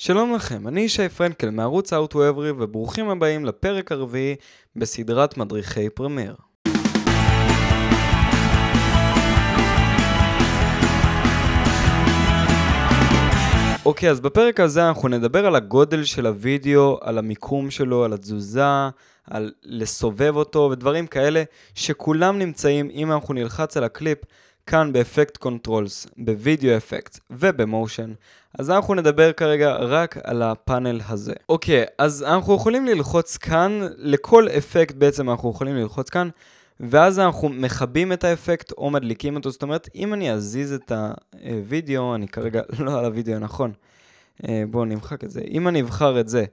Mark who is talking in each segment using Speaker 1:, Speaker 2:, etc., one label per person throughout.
Speaker 1: שלום לכם, אני ישי פרנקל מערוץ Out to Every וברוכים הבאים לפרק הרביעי בסדרת מדריכי פרמייר. אוקיי, okay, אז בפרק הזה אנחנו נדבר על הגודל של הוידאו, על המיקום שלו, על התזוזה, על לסובב אותו ודברים כאלה שכולם נמצאים, אם אנחנו נלחץ על הקליפ, כאן באפקט קונטרולס, בווידאו אפקט ובמושן. אז אנחנו נדבר כרגע רק על הפאנל הזה. אוקיי, אז אנחנו יכולים ללחוץ כאן, לכל אפקט בעצם אנחנו יכולים ללחוץ כאן, ואז אנחנו מכבים את האפקט או מדליקים אותו. זאת אומרת, אם אני אזיז את הווידאו, אני כרגע לא על הווידאו, הנכון, אה, בואו נמחק את זה. אם אני אבחר את זה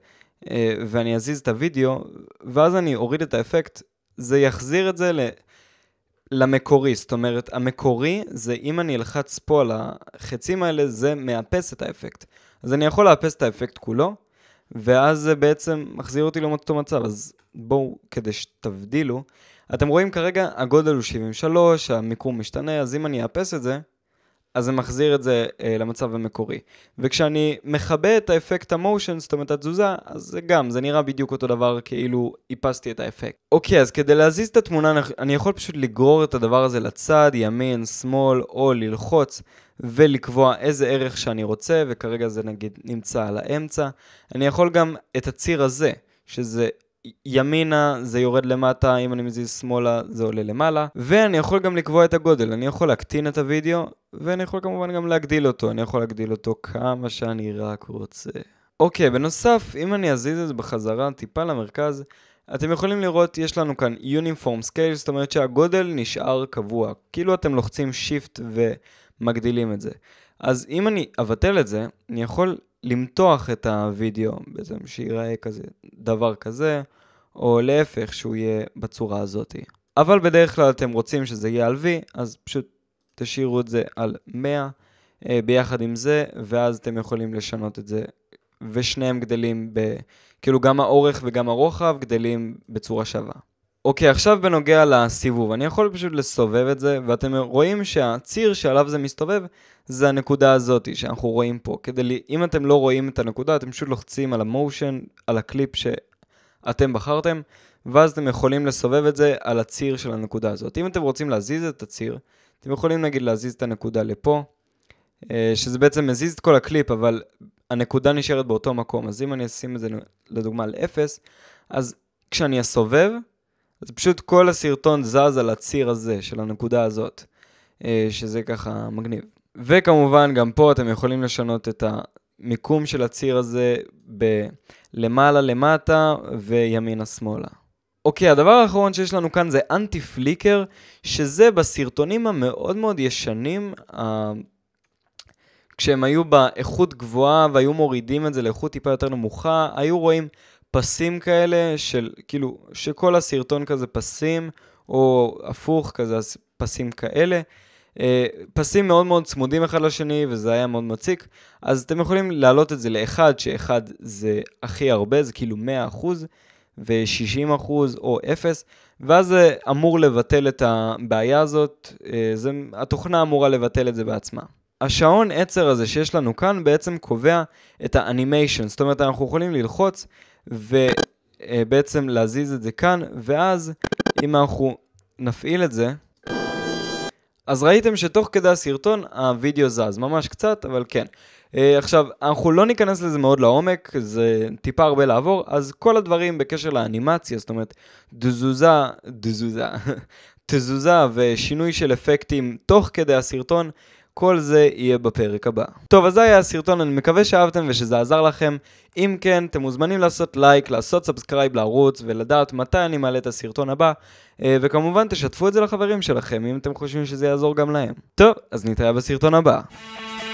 Speaker 1: אה, ואני אזיז את הווידאו, ואז אני אוריד את האפקט, זה יחזיר את זה ל... למקורי, זאת אומרת, המקורי זה אם אני אלחץ פה על החצים האלה, זה מאפס את האפקט. אז אני יכול לאפס את האפקט כולו, ואז זה בעצם מחזיר אותי לאותו מצב. אז בואו, כדי שתבדילו, אתם רואים כרגע, הגודל הוא 73, המיקום משתנה, אז אם אני אאפס את זה, אז זה מחזיר את זה אה, למצב המקורי. וכשאני מכבה את האפקט המושן, זאת אומרת התזוזה, אז זה גם, זה נראה בדיוק אותו דבר כאילו איפסתי את האפקט. אוקיי, אז כדי להזיז את התמונה, אני יכול פשוט לגרור את הדבר הזה לצד, ימין, שמאל, או ללחוץ. ולקבוע איזה ערך שאני רוצה, וכרגע זה נגיד נמצא על האמצע. אני יכול גם את הציר הזה, שזה ימינה זה יורד למטה, אם אני מזיז שמאלה זה עולה למעלה, ואני יכול גם לקבוע את הגודל, אני יכול להקטין את הוידאו, ואני יכול כמובן גם להגדיל אותו, אני יכול להגדיל אותו כמה שאני רק רוצה. אוקיי, בנוסף, אם אני אזיז את זה בחזרה טיפה למרכז, אתם יכולים לראות, יש לנו כאן Uniform Scale, זאת אומרת שהגודל נשאר קבוע, כאילו אתם לוחצים Shift ומגדילים את זה. אז אם אני אבטל את זה, אני יכול למתוח את הוידאו, בעצם שייראה כזה, דבר כזה, או להפך, שהוא יהיה בצורה הזאת. אבל בדרך כלל אתם רוצים שזה יהיה על V, אז פשוט תשאירו את זה על 100 אה, ביחד עם זה, ואז אתם יכולים לשנות את זה, ושניהם גדלים, ב... כאילו גם האורך וגם הרוחב גדלים בצורה שווה. אוקיי, עכשיו בנוגע לסיבוב, אני יכול פשוט לסובב את זה, ואתם רואים שהציר שעליו זה מסתובב, זה הנקודה הזאת שאנחנו רואים פה. כדי, לי, אם אתם לא רואים את הנקודה, אתם פשוט לוחצים על המושן, על הקליפ שאתם בחרתם, ואז אתם יכולים לסובב את זה על הציר של הנקודה הזאת. אם אתם רוצים להזיז את הציר, אתם יכולים נגיד להזיז את הנקודה לפה, אה, שזה בעצם מזיז את כל הקליפ, אבל הנקודה נשארת באותו מקום. אז אם אני אשים את זה לדוגמה על 0, אז כשאני אסובב, אז פשוט כל הסרטון זז על הציר הזה, של הנקודה הזאת, אה, שזה ככה מגניב. וכמובן, גם פה אתם יכולים לשנות את המיקום של הציר הזה בלמעלה למטה וימינה שמאלה. אוקיי, הדבר האחרון שיש לנו כאן זה אנטי פליקר, שזה בסרטונים המאוד מאוד ישנים, ה... כשהם היו באיכות גבוהה והיו מורידים את זה לאיכות טיפה יותר נמוכה, היו רואים פסים כאלה של, כאילו, שכל הסרטון כזה פסים, או הפוך כזה, פסים כאלה. אה, פסים מאוד מאוד צמודים אחד לשני, וזה היה מאוד מציק. אז אתם יכולים להעלות את זה לאחד, שאחד זה הכי הרבה, זה כאילו 100%, ו-60% אחוז או 0, ואז זה אמור לבטל את הבעיה הזאת, אה, זה, התוכנה אמורה לבטל את זה בעצמה. השעון עצר הזה שיש לנו כאן בעצם קובע את האנימיישן, זאת אומרת אנחנו יכולים ללחוץ ובעצם להזיז את זה כאן, ואז אם אנחנו נפעיל את זה, אז ראיתם שתוך כדי הסרטון הווידאו זז, ממש קצת, אבל כן. אה, עכשיו, אנחנו לא ניכנס לזה מאוד לעומק, זה טיפה הרבה לעבור, אז כל הדברים בקשר לאנימציה, זאת אומרת, דזוזה, דזוזה, תזוזה ושינוי של אפקטים תוך כדי הסרטון, כל זה יהיה בפרק הבא. טוב, אז זה היה הסרטון, אני מקווה שאהבתם ושזה עזר לכם. אם כן, אתם מוזמנים לעשות לייק, לעשות סאבסקרייב לערוץ ולדעת מתי אני מעלה את הסרטון הבא, אה, וכמובן תשתפו את זה לחברים שלכם אם אתם חושבים שזה יעזור גם להם. טוב, אז נתראה בסרטון הבא.